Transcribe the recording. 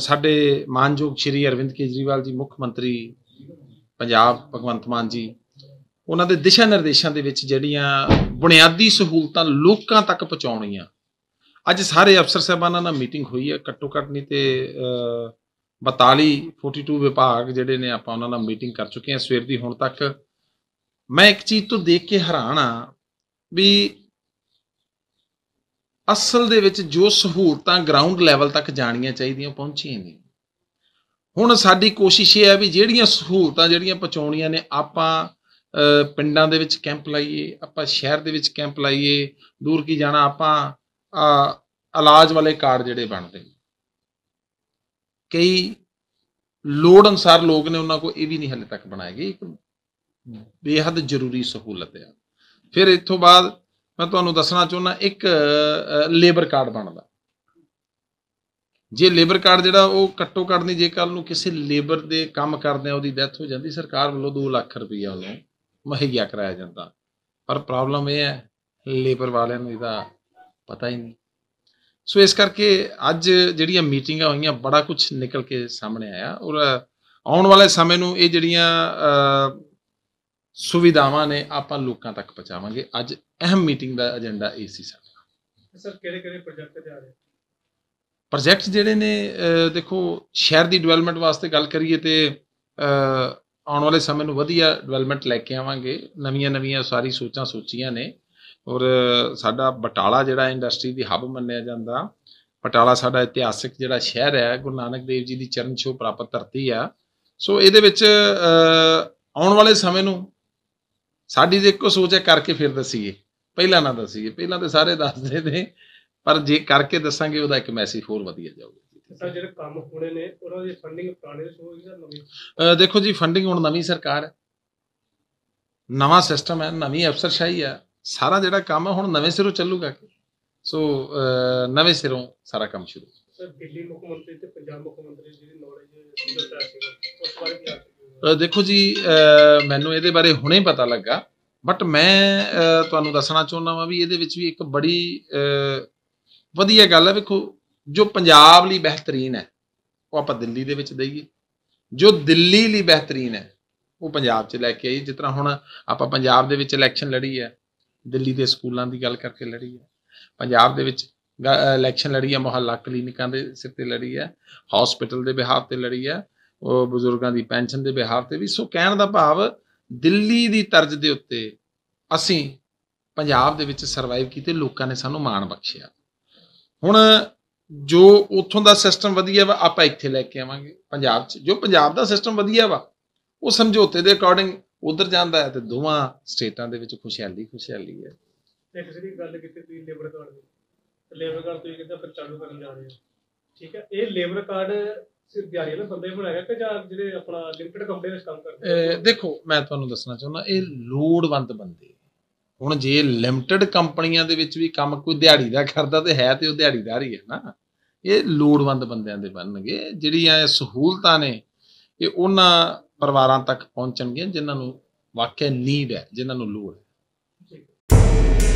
ਸਾਡੇ ਮਾਨਯੋਗ ਸ਼੍ਰੀ ਅਰਵਿੰਦ ਕੇਜਰੀਵਾਲ ਜੀ ਮੁੱਖ ਮੰਤਰੀ ਪੰਜਾਬ ਭਗਵੰਤ ਮਾਨ ਜੀ ਉਹਨਾਂ ਦੇ ਦਿਸ਼ਾ ਨਿਰਦੇਸ਼ਾਂ ਦੇ ਵਿੱਚ ਜਿਹੜੀਆਂ ਬੁਨਿਆਦੀ ਸਹੂਲਤਾਂ ਲੋਕਾਂ ਤੱਕ ਪਹੁੰਚਾਉਣੀਆਂ ਅੱਜ ਸਾਰੇ ਅਫਸਰ ਸਹਿਬਾਨਾਂ ਨਾਲ ਮੀਟਿੰਗ ਹੋਈ ਹੈ ਕਟੋ ਘੱਟ ਨਹੀਂ ਤੇ 42 42 ਵਿਭਾਗ ਜਿਹੜੇ ਨੇ ਆਪਾਂ ਉਹਨਾਂ ਨਾਲ ਮੀਟਿੰਗ ਕਰ ਚੁੱਕੇ ਹਾਂ ਸਵੇਰ ਦੀ ਹੁਣ ਤੱਕ ਮੈਂ ਇੱਕ ਚੀਜ਼ ਤੋਂ ਦੇਖ ਕੇ ਹੈਰਾਨ ਆ ਵੀ ਅਸਲ ਦੇ ਵਿੱਚ ਜੋ ਸਹੂਲਤਾਂ ਗਰਾਊਂਡ ਲੈਵਲ ਤੱਕ ਜਾਣੀਆਂ ਚਾਹੀਦੀਆਂ ਪਹੁੰਚੀਆਂ ਨਹੀਂ ਹੁਣ ਸਾਡੀ ਕੋਸ਼ਿਸ਼ ਇਹ ਹੈ ਵੀ ਜਿਹੜੀਆਂ ਸਹੂਲਤਾਂ ਜਿਹੜੀਆਂ ਪਹੁੰਚਾਉਣੀਆਂ ਨੇ ਆਪਾਂ ਪਿੰਡਾਂ ਦੇ ਵਿੱਚ ਕੈਂਪ ਲਾਈਏ ਆਪਾਂ ਸ਼ਹਿਰ ਦੇ ਵਿੱਚ ਕੈਂਪ ਲਾਈਏ ਦੂਰ ਕੀ ਜਾਣਾ ਆਪਾਂ ਇਲਾਜ ਵਾਲੇ ਕਾਰਡ ਜਿਹੜੇ ਬਣਦੇ ਕਈ ਲੋੜ ਅਨਸਾਰ ਲੋਕ ਨੇ ਉਹਨਾਂ ਕੋ ਇਹ ਵੀ ਨਹੀਂ ਹਲੇ ਤੱਕ ਬਣਾਏ ਗਏ ਇੱਕ ਬੇहद ਜ਼ਰੂਰੀ ਸਹੂਲਤ ਹੈ ਫਿਰ ਇਥੋਂ ਬਾਅਦ ਮੈਂ ਤੁਹਾਨੂੰ ਦੱਸਣਾ ਚਾਹੁੰਦਾ ਇੱਕ ਲੇਬਰ ਕਾਰਡ ਬਣਦਾ ਜੇ ਲੇਬਰ ਕਾਰਡ ਜਿਹੜਾ ਉਹ ਕੱਟੋ ਕੱਟ ਨਹੀਂ ਜੇ ਕੱਲ ਨੂੰ ਕਿਸੇ ਲੇਬਰ ਦੇ ਕੰਮ ਕਰਦੇ ਆ ਉਹਦੀ ਡੈਥ ਹੋ ਜਾਂਦੀ ਸਰਕਾਰ ਵੱਲੋਂ 2 ਲੱਖ ਰੁਪਈਆ ਉਹਨੂੰ ਮਹੱਈਆ ਕਰਾਇਆ ਜਾਂਦਾ ਪਰ ਪ੍ਰੋਬਲਮ ਇਹ ਹੈ ਲੇਬਰ ਵਾਲਿਆਂ ਨੂੰ ਇਹਦਾ ਪਤਾ ਹੀ ਨਹੀਂ ਸੋ ਇਸ ਕਰਕੇ ਅੱਜ ਜਿਹੜੀਆਂ ਮੀਟਿੰਗਾਂ ਹੋਈਆਂ ਬੜਾ ਕੁਝ ਨਿਕਲ ਕੇ ਸਾਹਮਣੇ ਆਇਆ ਔਰ ਆਉਣ ਵਾਲੇ ਸਮੇਂ ਨੂੰ ਇਹ ਜਿਹੜੀਆਂ ਸੁਵਿਧਾਵਾਂ ਨੇ ਆਪਾਂ ਲੋਕਾਂ ਤੱਕ ਪਹੁੰਚਾਵਾਂਗੇ ਅੱਜ ਅਹਿਮ ਮੀਟਿੰਗ ਦਾ ਅਜੰਡਾ ਇਹ ਸੀ ਸਾਡਾ ਸਰ ਕਿਹੜੇ ਕਿਹੜੇ ਪ੍ਰੋਜੈਕਟ ਜਾ ਰਹੇ ਪ੍ਰੋਜੈਕਟ ਜਿਹੜੇ ਨੇ ਦੇਖੋ ਸ਼ਹਿਰ ਦੀ ਡਿਵੈਲਪਮੈਂਟ ਵਾਸਤੇ ਗੱਲ ਕਰੀਏ ਤੇ ਆਉਣ ਵਾਲੇ ਸਮੇਂ ਨੂੰ ਵਧੀਆ ਡਿਵੈਲਪਮੈਂਟ ਲੈ ਕੇ ਆਵਾਂਗੇ ਨਵੀਆਂ-ਨਵੀਆਂ ਸਾਰੀ ਸੋਚਾਂ ਸੋਚੀਆਂ ਨੇ ਔਰ ਸਾਡਾ ਬਟਾਲਾ ਜਿਹੜਾ ਇੰਡਸਟਰੀ ਦੀ ਹੱਬ ਮੰਨਿਆ ਜਾਂਦਾ ਪਟਾਲਾ ਸਾਡਾ ਇਤਿਹਾਸਿਕ ਜਿਹੜਾ ਸ਼ਹਿਰ ਹੈ ਗੁਰੂ ਨਾਨਕ ਦੇਵ ਜੀ ਦੀ ਚਰਨ ਛੋਹ ਪ੍ਰਾਪਤ ਧਰਤੀ ਆ ਸੋ ਇਹਦੇ ਵਿੱਚ ਆਉਣ ਵਾਲੇ ਸਮੇਂ ਨੂੰ ਸਾਡੀ ਦੇ ਇੱਕੋ ਸੋਚ ਹੈ ਕਰਕੇ ਫਿਰ ਦਸੀਏ ਪਹਿਲਾਂ ਨਾ ਦਸੀਏ ਪਹਿਲਾਂ ਤੇ ਸਾਰੇ ਦੱਸਦੇ ਨੇ ਪਰ ਜੇ ਕਰਕੇ ਦੱਸਾਂਗੇ ਉਹਦਾ ਇੱਕ ਮੈਸੇਜ ਹੋਰ ਵਧੀਆ ਜਾਊਗਾ ਸਰ ਜਿਹੜੇ ਕੰਮ ਹੋਣੇ ਨੇ ਉਹਨਾਂ ਦੀ ਫੰਡਿੰਗ ਪੁਰਾਣੇ ਸੋਚ ਜਾਂ ਨਵੀਂ ਦੇਖੋ ਜੀ ਫੰਡਿੰਗ ਹੁਣ ਨਵੀਂ ਸਰਕਾਰ ਹੈ ਨਵਾਂ ਸਿਸਟਮ ਹੈ ਨਵੀਂ ਅਫਸਰਸ਼ਾਹੀ ਹੈ ਸਾਰਾ ਜਿਹੜਾ ਕੰਮ ਹੁਣ ਨਵੇਂ ਸਿਰੋਂ ਚੱਲੂਗਾ ਸੋ ਨਵੇਂ ਸਿਰੋਂ ਸਾਰਾ ਕੰਮ ਸ਼ੁਰੂ ਸਰ ਦਿੱਲੀ ਮੁੱਖ ਮੰਤਰੀ ਤੇ ਪੰਜਾਬ ਮੁੱਖ ਮੰਤਰੀ ਜਿਹੜੀ ਨੌਲੇਜ ਦੱਸਿਆ ਸੀ ਉਸ ਬਾਰੇ ਕੀ ਦੇਖੋ ਜੀ ਮੈਨੂੰ ਇਹਦੇ ਬਾਰੇ ਹੁਣੇ ਪਤਾ ਲੱਗਾ ਬਟ ਮੈਂ ਤੁਹਾਨੂੰ ਦੱਸਣਾ ਚਾਹੁੰਦਾ ਵਾਂ ਵੀ ਇਹਦੇ ਵਿੱਚ ਵੀ ਇੱਕ ਬੜੀ ਵਧੀਆ ਗੱਲ ਹੈ ਵੇਖੋ ਜੋ ਪੰਜਾਬ ਲਈ ਬਿਹਤਰੀਨ ਹੈ ਉਹ ਆਪਾਂ ਦਿੱਲੀ ਦੇ ਵਿੱਚ ਦਈਏ ਜੋ ਦਿੱਲੀ ਲਈ ਬਿਹਤਰੀਨ ਹੈ ਉਹ ਪੰਜਾਬ 'ਚ ਲੈ ਕੇ ਆਈ ਜਿਸ ਤਰ੍ਹਾਂ ਹੁਣ ਆਪਾਂ ਪੰਜਾਬ ਦੇ ਵਿੱਚ ਇਲੈਕਸ਼ਨ ਲੜੀ ਹੈ ਦਿੱਲੀ ਦੇ ਸਕੂਲਾਂ ਦੀ ਗੱਲ ਕਰਕੇ ਲੜੀ ਹੈ ਪੰਜਾਬ ਦੇ ਵਿੱਚ ਇਲੈਕਸ਼ਨ ਲੜੀ ਹੈ ਮੁਹੱਲਾ ਕਲੀਨਿਕਾਂ ਦੇ ਸਿਰ ਤੇ ਲੜੀ ਹੈ ਹਸਪੀਟਲ ਦੇ ਬਿਹਾਫ ਤੇ ਲੜੀ ਹੈ ਉਹ ਬਜ਼ੁਰਗਾਂ ਦੀ ਪੈਨਸ਼ਨ ਦੇ ਬਿਹਾਫ ਤੇ ਵੀ ਸੋ ਕਹਿਣ ਦਾ ਭਾਵ ਦਿੱਲੀ ਦੀ ਤਰਜ਼ ਦੇ ਉੱਤੇ ਅਸੀਂ ਪੰਜਾਬ ਦੇ ਵਿੱਚ ਸਰਵਾਈਵ ਕੀਤੇ ਲੋਕਾਂ ਨੇ ਸਾਨੂੰ ਮਾਣ ਬਖਸ਼ਿਆ ਹੁਣ ਜੋ ਉੱਥੋਂ ਦਾ ਸਿਸਟਮ ਵਧੀਆ ਵਾ ਆਪਾਂ ਇੱਥੇ ਲੈ ਕੇ ਆਵਾਂਗੇ ਪੰਜਾਬ 'ਚ ਜੋ ਪੰਜਾਬ ਦਾ ਸਿਸਟਮ ਵਧੀਆ ਵਾ ਉਹ ਸਮਝੌਤੇ ਦੇ ਅਕੋਰਡਿੰਗ ਉਧਰ ਜਾਂਦਾ ਹੈ ਤੇ ਦੋਵਾਂ ਸਟੇਟਾਂ ਦੇ ਵਿੱਚ ਖੁਸ਼ਹਾਲੀ ਖੁਸ਼ਹਾਲੀ ਹੈ ਇੱਕ ਜਿਹੜੀ ਗੱਲ ਕੀਤੀ ਤੁਸੀਂ ਲੇਬਰ ਕਾਰਡ ਦੀ ਲੇਬਰ ਕਾਰਡ ਤੁਸੀਂ ਕਿਹਾ ਪਰ ਚਾਲੂ ਕਰਨ ਜਾ ਰਹੇ ਹੋ ਠੀਕ ਹੈ ਇਹ ਲੇਬਰ ਕਾਰਡ ਕਿ ਜਿਹੜੇ ਆਪਣਾ ਲਿਮਟਿਡ ਕੰਪਨੀ ਵਿੱਚ ਕੰਮ ਕਰਦੇ ਦੇਖੋ ਮੈਂ ਤੁਹਾਨੂੰ ਦੱਸਣਾ ਚਾਹੁੰਦਾ ਇਹ ਲੋੜਵੰਦ ਬੰਦੇ ਹੁਣ ਜੇ ਲਿਮਟਿਡ ਕੰਪਨੀਆਂ ਦੇ ਵਿੱਚ ਵੀ ਕੰਮ ਕੋਈ ਦਿਹਾੜੀ ਦਾ ਕਰਦਾ ਤੇ ਹੈ ਤੇ ਉਹ ਦਿਹਾੜੀਦਾਰ ਹੀ ਹੈ ਨਾ ਇਹ ਲੋੜਵੰਦ ਬੰਦਿਆਂ ਦੇ ਬਣਨਗੇ ਜਿਹੜੀਆਂ ਸਹੂਲਤਾਂ ਨੇ ਇਹ ਉਹਨਾਂ ਪਰਿਵਾਰਾਂ ਤੱਕ ਪਹੁੰਚਣਗੀਆਂ ਜਿਨ੍ਹਾਂ ਨੂੰ ਵਾਕਿਆ ਨੀਡ ਹੈ ਜਿਨ੍ਹਾਂ ਨੂੰ ਲੋੜ ਹੈ